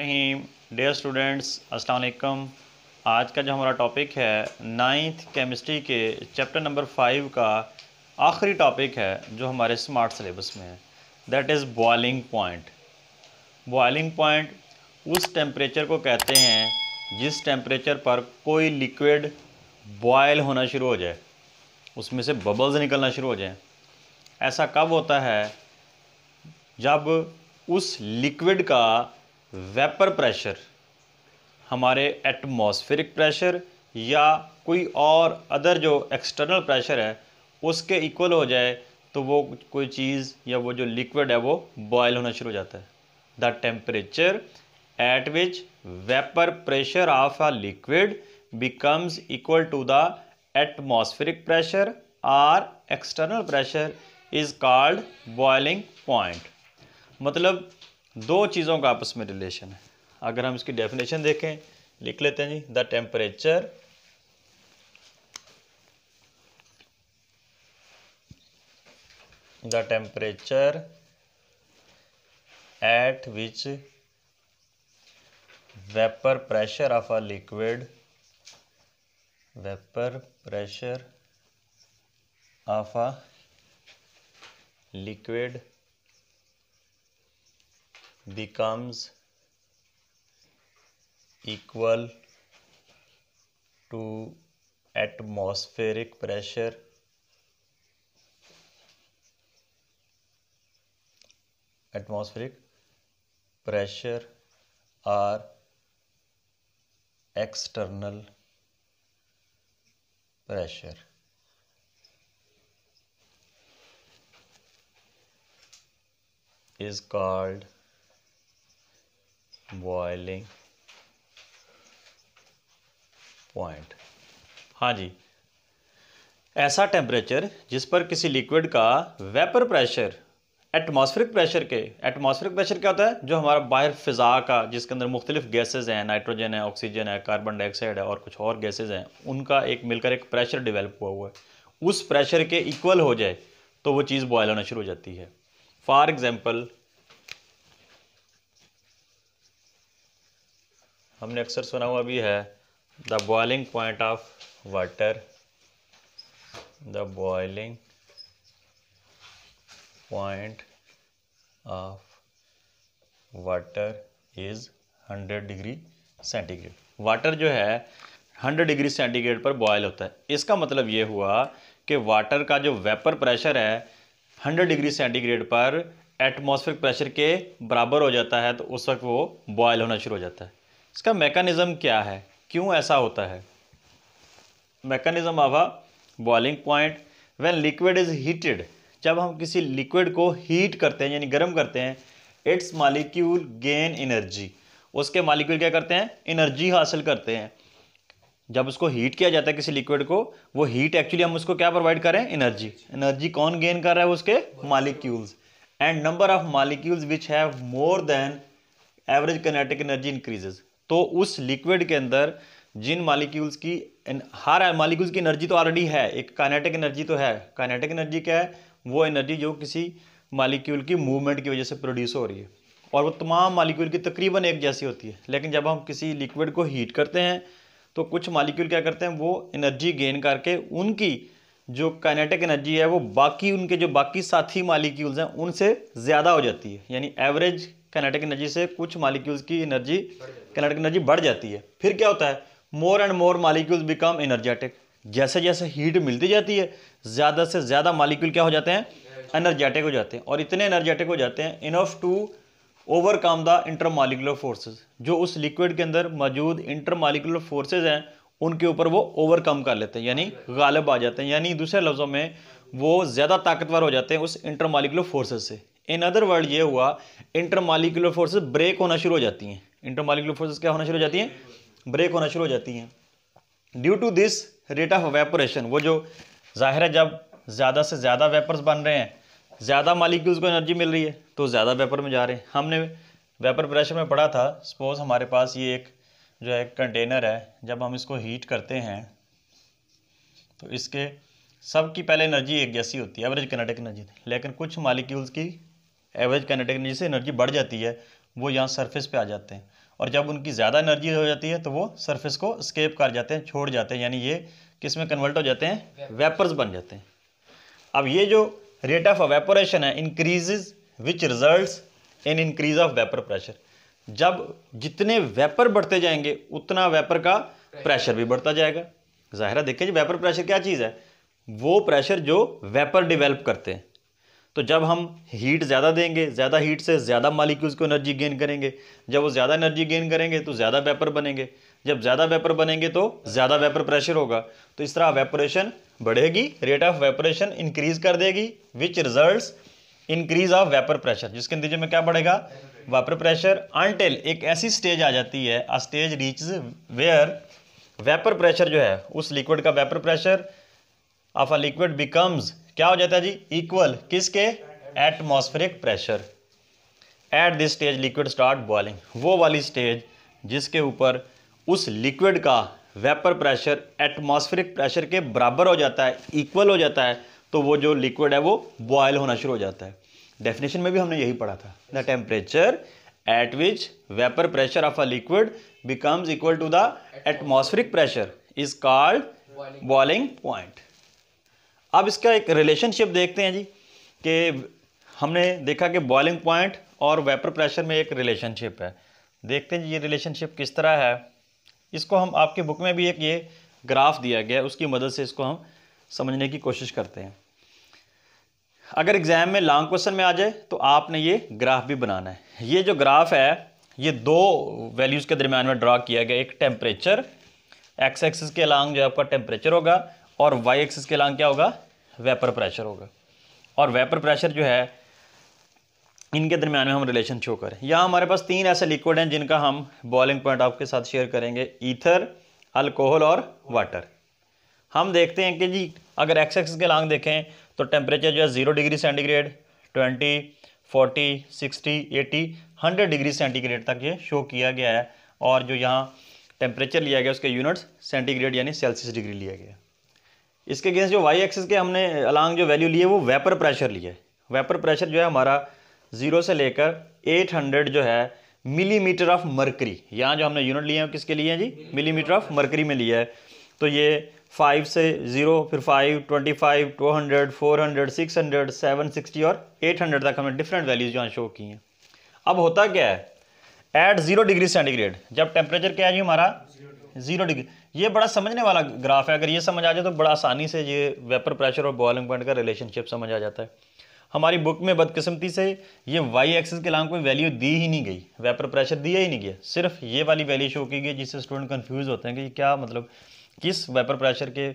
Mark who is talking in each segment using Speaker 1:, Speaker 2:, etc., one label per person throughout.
Speaker 1: रहीम dear students असलकम आज का जो हमारा टॉपिक है नाइन्थ केमिस्ट्री के चैप्टर नंबर फाइव का आखिरी टॉपिक है जो हमारे स्मार्ट सलेबस में है that is boiling point boiling point उस टेम्परेचर को कहते हैं जिस टेम्परेचर पर कोई लिक्विड बॉयल होना शुरू हो जाए उसमें से बबल्स निकलना शुरू हो जाए ऐसा कब होता है जब उस लिक्विड का वेपर प्रेशर हमारे एटमॉस्फेरिक प्रेशर या कोई और अदर जो एक्सटर्नल प्रेशर है उसके इक्वल हो जाए तो वो कोई चीज़ या वो जो लिक्विड है वो बॉयल होना शुरू हो जाता है the temperature at which vapour pressure of a liquid becomes equal to the atmospheric pressure or external pressure is called boiling point मतलब दो चीज़ों का आपस में रिलेशन है अगर हम इसकी डेफिनेशन देखें लिख लेते हैं जी the temperature the temperature at which vapour pressure of a liquid vapour pressure of a liquid becomes equal to atmospheric pressure atmospheric pressure or external pressure is called boiling point हाँ जी ऐसा temperature जिस पर किसी liquid का vapour pressure atmospheric pressure के atmospheric pressure क्या होता है जो हमारा बाहर फ़िज़ा का जिसके अंदर मुख्तलिफ गैसेज हैं नाइट्रोजन है ऑक्सीजन है कार्बन डाइऑक्साइड है और कुछ और गैसेज हैं उनका एक मिलकर एक प्रेशर डिवेलप हुआ हुआ है उस प्रेशर के इक्वल हो जाए तो वो चीज़ बॉयल होना शुरू हो जाती है फॉर एग्ज़ाम्पल हमने अक्सर सुना हुआ भी है the boiling point of water the boiling point of water is 100 degree centigrade water जो है 100 डिग्री सेंटीग्रेड पर बॉयल होता है इसका मतलब ये हुआ कि वाटर का जो वेपर प्रेशर है 100 डिग्री सेंटीग्रेड पर एटमॉस्फेरिक प्रेशर के बराबर हो जाता है तो उस वक्त वो बॉयल होना शुरू हो जाता है इसका मैकेनिज़्म क्या है क्यों ऐसा होता है मेकनिज़म आवा boiling point when liquid is heated जब हम किसी लिक्विड को हीट करते हैं यानी गर्म करते हैं इट्स मालिक्यूल गेन एनर्जी उसके मालिक्यूल क्या करते हैं एनर्जी हासिल करते हैं जब उसको हीट किया जाता है किसी लिक्विड को वो हीट एक्चुअली हम उसको क्या प्रोवाइड करें एनर्जी एनर्जी कौन गेन कर रहा है उसके molecules and number of molecules which have more than average kinetic energy increases तो उस लिक्विड के अंदर जिन मालिक्यूल्स की हर मालिक्यूल्स की एनर्जी तो ऑलरेडी है एक काइनेटिक एनर्जी तो है काइनेटिक एनर्जी क्या है वो एनर्जी जो किसी मालिक्यूल की मूवमेंट की वजह से प्रोड्यूस हो रही है और वो तमाम मालिक्यूल की तकरीबन एक जैसी होती है लेकिन जब हम किसी लिक्विड को हीट करते हैं तो कुछ मालिक्यूल क्या करते हैं वो एनर्जी गेन करके उनकी जो काइनेटिक एनर्जी है वो बाकी उनके जो बाकी साथी मालिक्यूल्स हैं उनसे ज़्यादा हो जाती है यानी एवरेज कैनेटिक एनर्जी से कुछ मालिक्यूल्स की एनर्जी कैनेटिक एनर्जी बढ़ जाती है फिर क्या होता है more and more molecules become energetic जैसे जैसे हीट मिलती जाती है ज़्यादा से ज़्यादा मालिक्यूल क्या हो जाते हैं एनर्जेटिक हो जाते हैं और इतने एनर्जेटिक हो जाते हैं enough to overcome the intermolecular forces जो उस लिक्विड के अंदर मौजूद इंटर मालिकुलर फोर्सेज हैं उनके ऊपर वो ओवरकम कर लेते हैं यानी गालब आ जाते हैं यानी दूसरे लफ्ज़ों में वो ज़्यादा ताकतवर हो जाते हैं उस इंटरमालिकुलर फोर्सेज से इन अदर वर्ड ये हुआ इंटरमालिकुलर फोर्सेस ब्रेक होना शुरू हो जाती हैं इंटरमालिकुलर फोर्सेस क्या होना शुरू हो जाती हैं ब्रेक होना शुरू हो जाती हैं due to this rate of evaporation वो जो जाहिर है जब ज़्यादा से ज़्यादा वेपर्स बन रहे हैं ज़्यादा मालिक्यूल्स को एनर्जी मिल रही है तो ज़्यादा वेपर में जा रहे हैं हमने वेपर प्रेशर में पढ़ा था सपोज हमारे पास ये एक जो है कंटेनर है जब हम इसको हीट करते हैं तो इसके सबकी पहले एनर्जी एक जैसी होती है एवरेज किनेटिक एनर्जी लेकिन कुछ मालिक्यूल्स की एवरेज कैनेटिक एनर्जी से एनर्जी बढ़ जाती है वो यहाँ सरफेस पे आ जाते हैं और जब उनकी ज़्यादा एनर्जी हो जाती है तो वो सरफेस को स्केप कर जाते हैं छोड़ जाते हैं यानी ये किस में कन्वर्ट हो जाते हैं वेपर्स बन जाते हैं अब ये जो रेट ऑफ वेपोरेशन है increases which result in increase of vapour pressure जब जितने वेपर बढ़ते जाएंगे उतना वेपर का प्रेशर भी बढ़ता जाएगा ज़ाहिर देखिए जी वेपर प्रेशर क्या चीज़ है वो प्रेशर जो वेपर डिवेल्प करते हैं तो जब हम हीट ज़्यादा देंगे ज़्यादा हीट से ज़्यादा मालिक्यूल्स को एनर्जी गेन करेंगे जब वो ज़्यादा एनर्जी गेन करेंगे तो ज़्यादा वेपर बनेंगे जब ज़्यादा वेपर बनेंगे तो ज़्यादा वेपर प्रेशर होगा तो इस तरह वेपोरेशन बढ़ेगी रेट ऑफ वेपोरेशन इंक्रीज कर देगी which result increase of vapour pressure जिसके नतीजे में क्या बढ़ेगा वेपर प्रेशर अनटिल एक ऐसी स्टेज आ जाती है a stage reach where vapour pressure जो है उस लिक्विड का vapour pressure of a liquid becomes क्या हो जाता है जी इक्वल किसके atmospheric pressure at this stage liquid start boiling वो वाली स्टेज जिसके ऊपर उस लिक्विड का वेपर प्रेशर एटमॉस्फेरिक प्रेशर के बराबर हो जाता है इक्वल हो जाता है तो वो जो लिक्विड है वो बॉयल होना शुरू हो जाता है डेफिनेशन में भी हमने यही पढ़ा था the temperature at which vapour pressure of a liquid becomes equal to the atmospheric pressure is called boiling point अब इसका एक रिलेशनशिप देखते हैं जी कि हमने देखा कि बॉइलिंग पॉइंट और वेपर प्रेशर में एक रिलेशनशिप है देखते हैं जी ये रिलेशनशिप किस तरह है इसको हम आपके बुक में भी एक ये ग्राफ दिया गया उसकी मदद से इसको हम समझने की कोशिश करते हैं अगर एग्ज़ाम में लॉन्ग क्वेश्चन में आ जाए तो आपने ये ग्राफ भी बनाना है ये जो ग्राफ है ये दो वैल्यूज़ के दरमियान में ड्रा किया गया एक टेम्परेचर एक्स एक्सिस के लॉन्ग जो आपका टेम्परेचर होगा और वाई एक्सिस के लांग क्या होगा वेपर प्रेशर होगा और वेपर प्रेशर जो है इनके दरमियान में हम रिलेशन शो करें यहाँ हमारे पास तीन ऐसे लिक्विड हैं जिनका हम बॉइलिंग पॉइंट आपके साथ शेयर करेंगे ईथर अल्कोहल और वाटर हम देखते हैं कि जी अगर एक्स एक्स के लांग देखें तो टेम्परेचर जो है zero degree centigrade twenty forty sixty eighty hundred degree centigrade तक ये शो किया गया है और जो यहाँ टेम्परेचर लिया गया उसके यूनिट्स सेंटीग्रेड यानी सेल्सियस डिग्री लिया गया इसके अगेंस्ट जो वाई एक्सिस के हमने अलांग जो वैल्यू लिए वो वेपर प्रेशर लिए वेपर प्रेशर जो है हमारा ज़ीरो से लेकर 800 जो है मिलीमीटर ऑफ मरकरी यहाँ जो हमने यूनिट लिए हैं किसके लिए हैं जी मिलीमीटर ऑफ मरकरी में लिया है तो ये फाइव से ज़ीरो फिर five twenty five two hundred four hundred six hundred seven sixty और एट हंड्रेड तक हमने डिफरेंट वैल्यूज़ यहाँ शो की हैं अब होता क्या है एट ज़ीरो डिग्री सेंटीग्रेड जब टेम्परेचर क्या है जी हमारा जीरो डिग्री ये बड़ा समझने वाला ग्राफ है अगर ये समझ आ जाए तो बड़ा आसानी से ये वेपर प्रेशर और बॉइलिंग पॉइंट का रिलेशनशिप समझ आ जाता है हमारी बुक में बदकिस्मती से ये वाई एक्सिस के नाम कोई वैल्यू दी ही नहीं गई वेपर प्रेशर दिया ही नहीं गया सिर्फ ये वाली वैल्यू शो की गई जिससे स्टूडेंट कन्फ्यूज़ होते हैं कि क्या मतलब किस वेपर प्रेशर के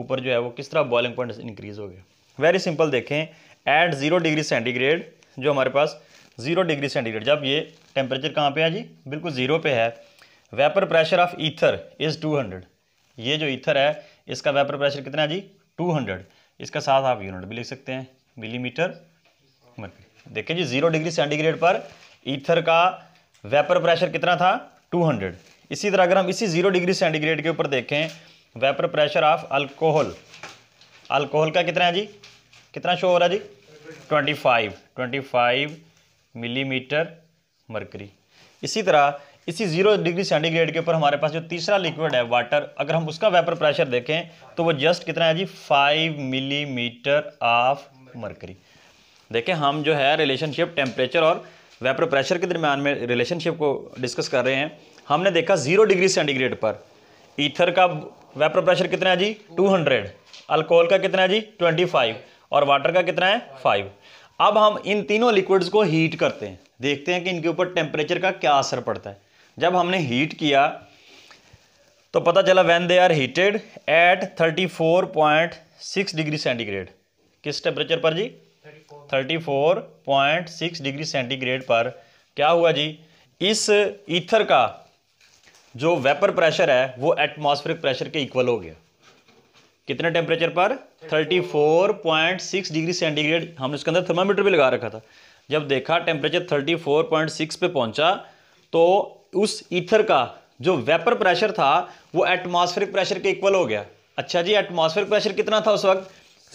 Speaker 1: ऊपर जो है वो किस तरह बॉइलिंग पॉइंट इंक्रीज़ हो गया वेरी सिंपल देखें एट ज़ीरो डिग्री सेंटीग्रेड जो हमारे पास ज़ीरो डिग्री सेंटीग्रेड जब ये टेम्परेचर कहाँ पे है जी बिल्कुल ज़ीरो पे है vapour pressure of ether is 200 ये जो ईथर है इसका वेपर प्रेशर कितना है जी 200 इसका साथ आप यूनिट भी लिख सकते हैं मिलीमीटर देखिए जी जीरो डिग्री सेंटीग्रेड पर ईथर का वेपर प्रेशर कितना था 200 इसी तरह अगर हम इसी जीरो डिग्री सेंटीग्रेड के ऊपर देखें vapour pressure of alcohol alcohol का कितना है जी कितना शो हो रहा है जी 25 25 मिलीमीटर मरकरी इसी तरह इसी जीरो डिग्री सेंटीग्रेड के ऊपर हमारे पास जो तीसरा लिक्विड है वाटर अगर हम उसका वेपर प्रेशर देखें तो वो जस्ट कितना है जी फाइव मिलीमीटर ऑफ मरकरी देखें हम जो है रिलेशनशिप टेम्परेचर और वेपर प्रेशर के दरम्यान में रिलेशनशिप को डिस्कस कर रहे हैं हमने देखा जीरो डिग्री सेंटीग्रेड पर ईथर का वेपर प्रेशर कितना है जी 200 अल्कोहल का कितना है जी 25 और वाटर का कितना है 5 अब हम इन तीनों लिक्विड्स को हीट करते हैं देखते हैं कि इनके ऊपर टेम्परेचर का क्या असर पड़ता है जब हमने हीट किया तो पता चला when they are heated at 34.6 degree centigrade किस टेम्परेचर पर जी 34.6 डिग्री सेंटीग्रेड पर क्या हुआ जी इस ईथर का जो वेपर प्रेशर है वो एटमॉस्फेरिक प्रेशर के इक्वल हो गया कितने टेम्परेचर पर 34.6 डिग्री सेंटीग्रेड हमने उसके अंदर थर्मामीटर भी लगा रखा था जब देखा टेम्परेचर 34.6 पे पहुंचा तो उस ईथर का जो वेपर प्रेशर था वो एटमॉस्फेरिक प्रेशर के इक्वल हो गया अच्छा जी एटमॉस्फेरिक प्रेशर कितना था उस वक्त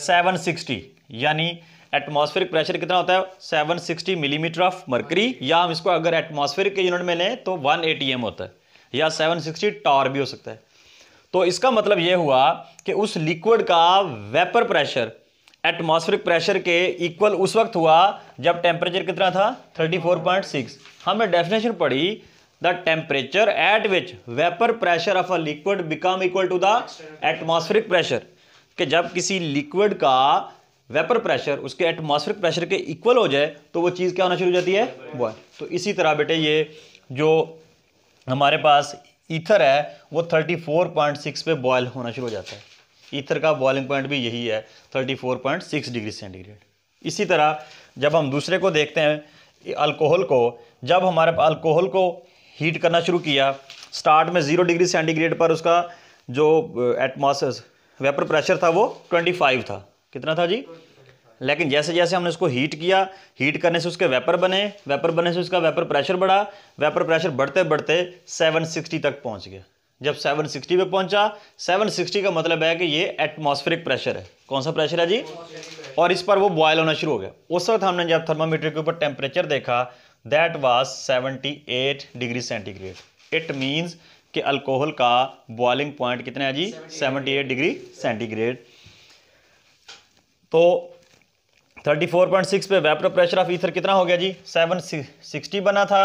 Speaker 1: 760 यानी एटमॉस्फेरिक प्रेशर कितना होता है 760 मिलीमीटर ऑफ मर्करी या हम इसको अगर एटमॉस्फेरिक के यूनिट में लें तो 1 एटीएम होता है या 760 टॉर भी हो सकता है तो इसका मतलब ये हुआ कि उस लिक्विड का वेपर प्रेशर एटमॉस्फेरिक प्रेशर के इक्वल उस वक्त हुआ जब टेम्परेचर कितना था 34.6 हमने डेफिनेशन पढ़ी the temperature at which vapour pressure of a liquid become equal to the atmospheric pressure कि जब किसी लिक्विड का वेपर प्रेशर उसके एटमॉस्फेरिक प्रेशर के इक्वल हो जाए तो वो चीज़ क्या होना शुरू हो जाती है बॉयल तो इसी तरह बेटे ये जो हमारे पास ईथर है वो 34.6 पे बॉयल होना शुरू हो जाता है ईथर का बॉइलिंग पॉइंट भी यही है 34.6 डिग्री सेंटीग्रेड इसी तरह जब हम दूसरे को देखते हैं अल्कोहल को जब हमारे अल्कोहल को हीट करना शुरू किया स्टार्ट में ज़ीरो डिग्री सेंटीग्रेड पर उसका जो एटमॉस वेपर प्रेशर था वो ट्वेंटी फाइव था कितना था जी लेकिन जैसे जैसे हमने उसको हीट किया हीट करने से उसके वेपर बने वेपर बनने से उसका वेपर प्रेशर बढ़ा वेपर प्रेशर बढ़ते बढ़ते 760 तक पहुंच गया जब 760 पे पहुंचा 760 का मतलब है कि ये एटमॉस्फेरिक प्रेशर है कौन सा प्रेशर है जी और इस पर वो बॉयल होना शुरू हो गया उस वक्त हमने जब थर्मामीटर के ऊपर टेम्परेचर देखा that was 78 degree centigrade it means कि अल्कोहल का बॉइलिंग पॉइंट कितना है जी 78 डिग्री सेंटीग्रेड तो 34.6 पे वेपर प्रेशर ऑफ ईथर कितना हो गया जी 760 बना था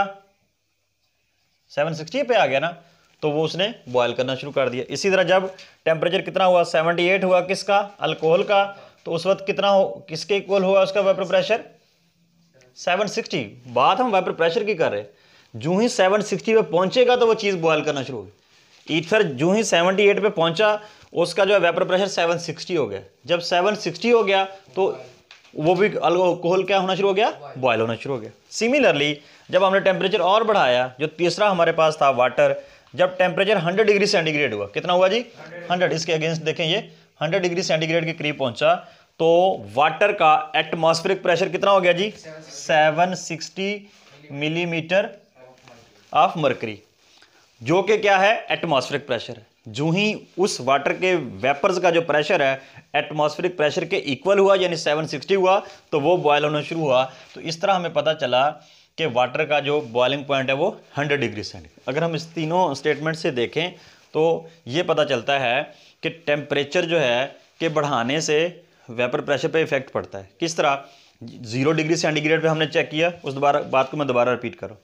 Speaker 1: 760 पे आ गया ना तो वो उसने बॉयल करना शुरू कर दिया इसी तरह जब टेम्परेचर कितना हुआ 78 हुआ किसका अल्कोहल का तो उस वक्त कितना हो किसके इक्वल हुआ उसका वेपर प्रेशर 760 बात हम वेपर प्रेशर की कर रहे जूँ ही 760 पे पहुंचेगा तो वो चीज़ बॉयल करना शुरू होगी ईथर जूँ ही 78 पे पहुंचा उसका जो है वेपर प्रेशर 760 हो गया जब 760 हो गया तो वो भी अल्कोहल क्या होना शुरू हो गया बॉयल होना शुरू हो गया सिमिलरली जब हमने टेम्परेचर और बढ़ाया जो तीसरा हमारे पास था वाटर जब टेम्परेचर हंड्रेड डिग्री सेंटीग्रेड हुआ कितना हुआ जी हंड्रेड इसके अगेंस्ट देखें ये हंड्रेड डिग्री सेंटीग्रेड के करीब पहुँचा तो वाटर का एटमॉस्फेरिक प्रेशर कितना हो गया जी 760 मिलीमीटर ऑफ मरकरी जो कि क्या है एटमॉस्फेरिक प्रेशर जो ही उस वाटर के वेपर्स का जो प्रेशर है एटमॉस्फेरिक प्रेशर के इक्वल हुआ यानी 760 हुआ तो वो बॉयल होना शुरू हुआ तो इस तरह हमें पता चला कि वाटर का जो बॉयलिंग पॉइंट है वो 100 डिग्री सेंटीग्रेड अगर हम इस तीनों स्टेटमेंट से देखें तो ये पता चलता है कि टेम्परेचर जो है के बढ़ाने से वेपर प्रेशर पे इफेक्ट पड़ता है किस तरह जीरो डिग्री सेंटीग्रेड पे हमने चेक किया उस दोबारा बात को मैं दोबारा रिपीट करूँ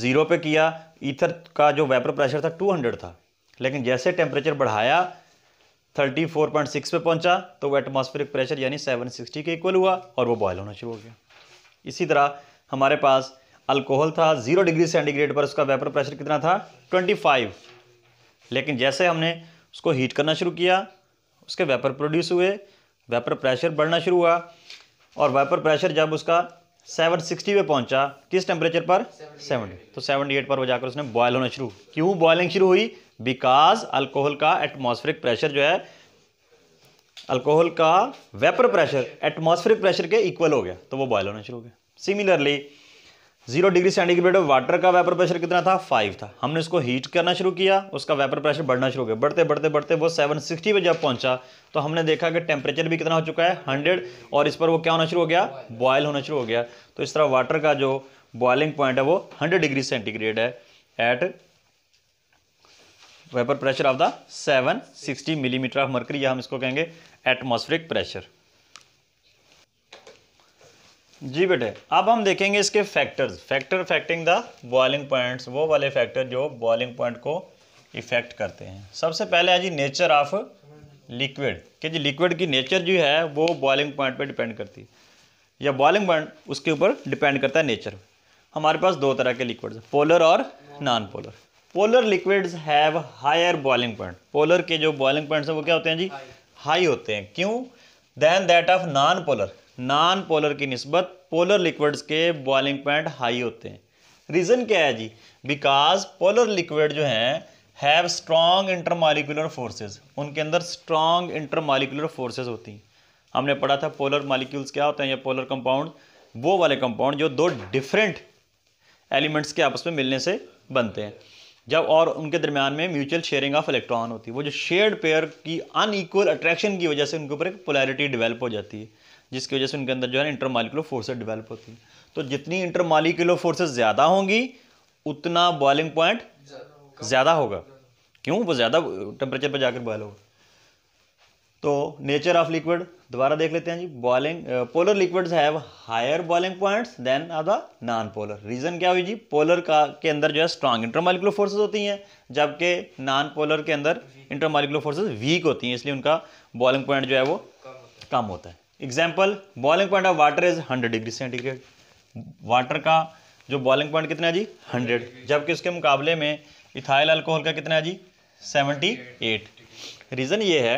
Speaker 1: जीरो पे किया ईथर का जो वेपर प्रेशर था 200 था लेकिन जैसे टेम्परेचर बढ़ाया 34.6 पे पहुंचा तो वो एटमोस्फेरिक प्रेशर यानी 760 के इक्वल हुआ और वो बॉयल होना शुरू हो गया इसी तरह हमारे पास अल्कोहल था जीरो डिग्री सेंटीग्रेड पर उसका वेपर प्रेशर कितना था फाइव लेकिन जैसे हमने उसको हीट करना शुरू किया उसके वेपर प्रोड्यूस हुए वेपर प्रेशर बढ़ना शुरू हुआ और वेपर प्रेशर जब उसका 760 पे पहुंचा किस टेम्परेचर पर 70 तो 78 पर वो जाकर उसने बॉयल होना शुरू क्यों बॉयलिंग शुरू हुई बिकॉज अल्कोहल का एटमॉस्फेरिक प्रेशर जो है अल्कोहल का वेपर प्रेशर एटमॉस्फेरिक प्रेशर के इक्वल हो गया तो वो बॉयल होना शुरू हो गया similarly zero degree centigrade water का वेपर प्रेशर कितना था फाइव था हमने इसको हीट करना शुरू किया उसका वेपर प्रेशर बढ़ना शुरू किया बढ़ते बढ़ते बढ़ते वो सेवन सिक्सटी पर जब पहुंचा तो हमने देखा कि टेम्परेचर भी कितना हो चुका है हंड्रेड और इस पर वो क्या होना शुरू हो गया बॉयल होना शुरू हो गया तो इस तरह वाटर का जो बॉयलिंग पॉइंट है वो हंड्रेड डिग्री सेंटीग्रेड है at vapour pressure of the seven sixty millimetre of mercury या हम इसको कहेंगे एटमोस्फेरिक प्रेशर जी बेटे अब हम देखेंगे इसके factors factor affecting the boiling points वो वाले फैक्टर जो बॉइलिंग पॉइंट को इफेक्ट करते हैं सबसे पहले है जी नेचर ऑफ लिक्विड कि जी लिक्विड की नेचर जो है वो बॉइलिंग पॉइंट पे डिपेंड करती है या बॉइलिंग पॉइंट उसके ऊपर डिपेंड करता है नेचर हमारे पास दो तरह के लिक्विड्स पोलर और non polar polar liquids have higher boiling point polar के जो बॉइलिंग पॉइंट्स हैं वो क्या होते हैं जी हाई होते हैं क्यों than that of non polar non polar की नस्बत पोलर लिक्विड्स के बॉइलिंग पॉइंट हाई होते हैं रीज़न क्या है जी बिकॉज पोलर लिक्विड जो हैं हैव स्ट्रॉन्ग इंटरमालिकुलर फोर्सेज उनके अंदर स्ट्रॉन्ग इंटरमालिकुलर फोर्सेज होती हैं हमने पढ़ा था पोलर मालिक्यूल्स क्या होते हैं या पोलर कंपाउंड वो वाले कंपाउंड जो दो डिफरेंट एलिमेंट्स के आपस में मिलने से बनते हैं जब और उनके दरमियान में म्यूचुअल शेयरिंग ऑफ इलेक्ट्रॉन होती है वो जो शेयर्ड पेयर की अनईक्वल अट्रैक्शन की वजह से उनके ऊपर एक पोलैरिटी डेवलप हो जाती है जिसकी वजह से उनके अंदर जो है इंटरमालिकुलर फोर्सेज डिवेलप होती है तो जितनी इंटरमालिकुलर फोर्सेज ज़्यादा होंगी उतना बॉइलिंग पॉइंट ज़्यादा होगा क्यों वो ज़्यादा टेम्परेचर पर जाकर बॉयल होगा तो नेचर ऑफ लिक्विड दोबारा देख लेते हैं जी boiling polar liquids have higher boiling points than are the non polar reason क्या हुई जी पोलर का के अंदर जो है स्ट्रांग इंटरमालिकुलर फोर्सेज होती हैं जबकि नॉन पोलर के अंदर इंटरमालिकुलर फोर्सेज वीक होती हैं इसलिए उनका बॉइलिंग पॉइंट जो है वो कम होता है example boiling point of water is hundred degree centigrade water का जो बॉइलिंग पॉइंट कितना है जी हंड्रेड जबकि उसके मुकाबले में इथाइल अल्कोहल का कितना है जी सेवेंटी एट रीज़न ये है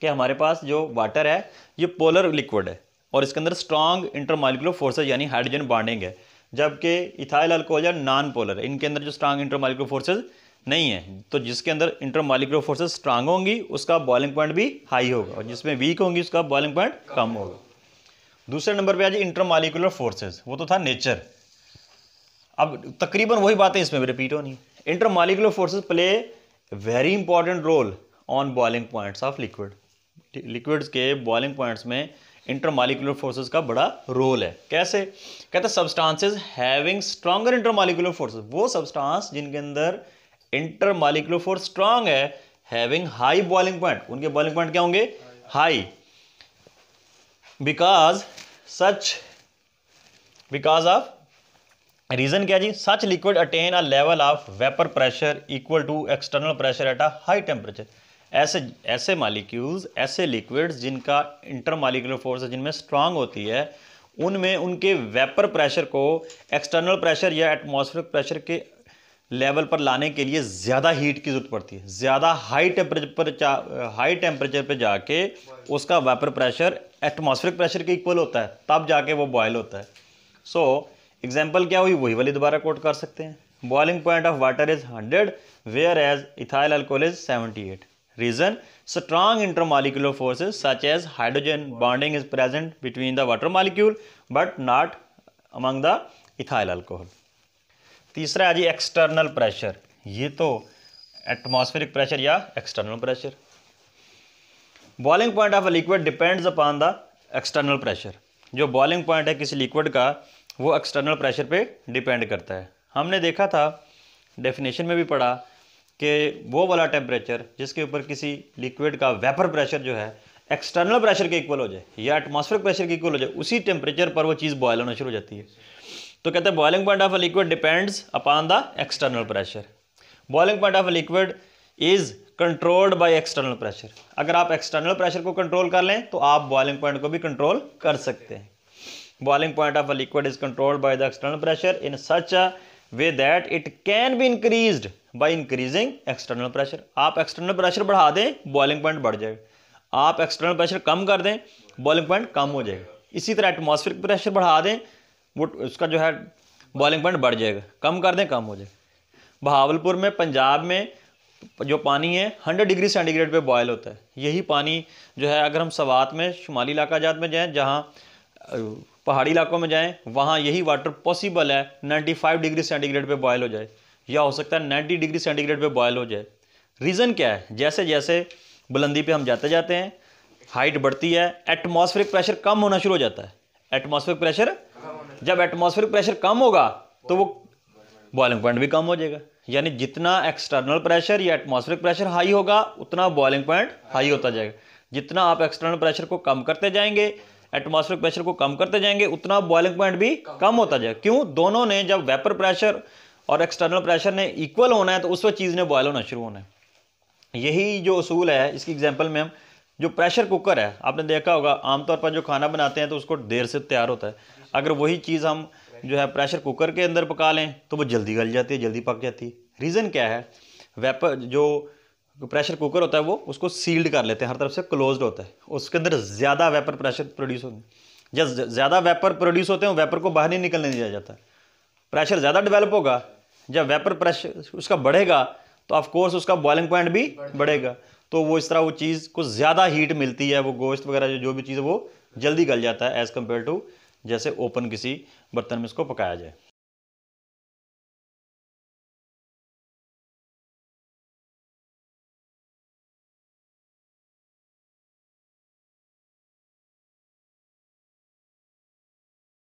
Speaker 1: कि हमारे पास जो वाटर है ये पोलर लिक्विड है और इसके अंदर स्ट्रॉन्ग इंटरमालिकुलर फोर्सेज यानी हाइड्रोजन बॉन्डिंग है जबकि इथाइल अल्कोहल या नॉन पोलर इनके अंदर जो स्ट्रॉन्ग इंटरमालिकुलर फोर्सेज नहीं है तो जिसके अंदर इंटरमालिकुलर फोर्सेस स्ट्रांग होंगी उसका बॉइलिंग पॉइंट भी हाई होगा और जिसमें वीक होंगी उसका बॉइलिंग पॉइंट कम होगा दूसरे नंबर पे आज इंटरमालिकुलर फोर्सेस वो तो था नेचर अब तकरीबन वही बातें इसमें भी रिपीट होनी intermolecular forces play very important role on boiling points of liquid liquids के बॉइलिंग पॉइंट्स में इंटरमालिकुलर फोर्सेज का बड़ा रोल है कैसे कहते हैं हैविंग स्ट्रॉगर इंटरमालिकुलर फोर्सेज वो सब्सटांस जिनके अंदर इंटर मालिकुलर फोर्स स्ट्रांग है हैविंग हाई बॉइलिंग पॉइंट उनके बॉइलिंग पॉइंट क्या होंगे high because such because of reason क्या जी such liquid attain a level of vapour pressure equal to external pressure at a high temperature ऐसे ऐसे molecules ऐसे liquids जिनका इंटर मालिक्यूलर फोर्स है जिनमें स्ट्रांग होती है उनमें उनके वेपर प्रेशर को एक्सटर्नल प्रेशर या एटमॉस्फेरिक प्रेशर के लेवल पर लाने के लिए ज़्यादा हीट की ज़रूरत पड़ती है ज़्यादा हाई टेम्परेचर पर हाई टेम्परेचर पर जाके उसका वेपर प्रेशर एटमॉस्फेरिक प्रेशर के इक्वल होता है तब जाके वो बॉयल होता है सो so, एग्जाम्पल क्या हुई वही वाली दोबारा कोट कर सकते हैं boiling point of water is hundred whereas ethyl alcohol is seventy eight strong inter intermolecular forces such as hydrogen bonding is present between the water molecule but not among the ethyl alcohol तीसरा है जी external pressure ये तो atmospheric pressure या external pressure boiling point of a liquid depends upon the external pressure जो boiling point है किसी liquid का वो एक्सटर्नल प्रेशर पे डिपेंड करता है हमने देखा था डेफिनेशन में भी पढ़ा कि वो वाला टेम्परेचर जिसके ऊपर किसी लिक्विड का वेपर प्रेशर जो है एक्सटर्नल प्रेशर के इक्वल हो जाए या एटमॉस्फेरिक प्रेशर के इक्वल हो जाए उसी टेम्परेचर पर वो चीज़ बॉयल होना शुरू हो जाती है तो कहते हैं boiling point of a liquid depends upon the external pressure boiling point of a liquid is controlled by external pressure अगर आप एक्सटर्नल प्रेशर को कंट्रोल कर लें तो आप बॉइलिंग पॉइंट को भी कंट्रोल कर सकते हैं boiling point of a liquid is controlled by the external pressure in such a way that it can be increase by increasing external pressure आप एक्सटर्नल प्रेशर बढ़ा दें बॉइलिंग पॉइंट बढ़ जाएगा आप एक्सटर्नल प्रेशर कम कर दें बॉइलिंग पॉइंट कम हो जाएगा इसी तरह एटमॉस्फेरिक प्रेशर बढ़ा दें वो उसका जो है बॉइलिंग पॉइंट बढ़ जाएगा कम कर दें कम हो जाए बहावलपुर में पंजाब में जो पानी है हंड्रेड डिग्री सेंटीग्रेड पे बॉयल होता है यही पानी जो है अगर हम सवात में शुमाली इलाका जात में जाएँ जहाँ पहाड़ी इलाकों में जाएँ वहाँ यही वाटर पॉसिबल है नाइन्टी फाइव डिग्री सेंटीग्रेड पे बॉयल हो जाए या हो सकता है नाइन्टी डिग्री सेंटीग्रेड पे बॉयल हो जाए रीज़न क्या है जैसे जैसे बुलंदी पर हम जाते जाते हैं हाइट बढ़ती है एटमोसफेरिक प्रेशर कम होना शुरू हो जाता है एटमोसफेरिक प्रेशर जब एटमॉस्फेरिक प्रेशर कम होगा तो वो बॉयलिंग पॉइंट भी कम हो जाएगा यानी जितना एक्सटर्नल प्रेशर या एटमॉस्फेरिक प्रेशर हाई होगा उतना बॉयलिंग पॉइंट हाई होता जाएगा जितना आप एक्सटर्नल प्रेशर को कम करते जाएंगे एटमॉस्फेरिक प्रेशर को कम करते जाएंगे उतना बॉयलिंग पॉइंट भी कम होता जाएगा क्यों दोनों ने जब वेपर प्रेशर और एक्सटर्नल प्रेशर ने इक्वल होना है तो उस वक्त चीज़ ने बॉयल होना शुरू होना है यही जो असूल है इसकी एग्जाम्पल में हम जो प्रेशर कुकर है आपने देखा होगा आमतौर पर जो खाना बनाते हैं तो उसको देर से तैयार होता है अगर वही चीज़ हम जो है प्रेशर कुकर के अंदर पका लें तो वो जल्दी गल जाती है जल्दी पक जाती है रीज़न क्या है वेपर जो प्रेशर कुकर होता है वो उसको सील्ड कर लेते हैं हर तरफ से क्लोज्ड होता है उसके अंदर ज़्यादा वेपर प्रेशर प्रोड्यूस होते हैं जब ज़्यादा वेपर प्रोड्यूस होते हैं वेपर को बाहर नहीं निकलने दिया जाता प्रेशर ज़्यादा डेवलप होगा जब वेपर प्रेशर उसका बढ़ेगा तो ऑफकोर्स उसका बॉइलिंग पॉइंट भी बढ़ेगा तो वो इस तरह वो चीज़ को ज़्यादा हीट मिलती है वो गोश्त वगैरह जो जो भी चीज़ है वो जल्दी गल जाता है एज़ कम्पेयर टू जैसे ओपन किसी बर्तन में इसको पकाया जाए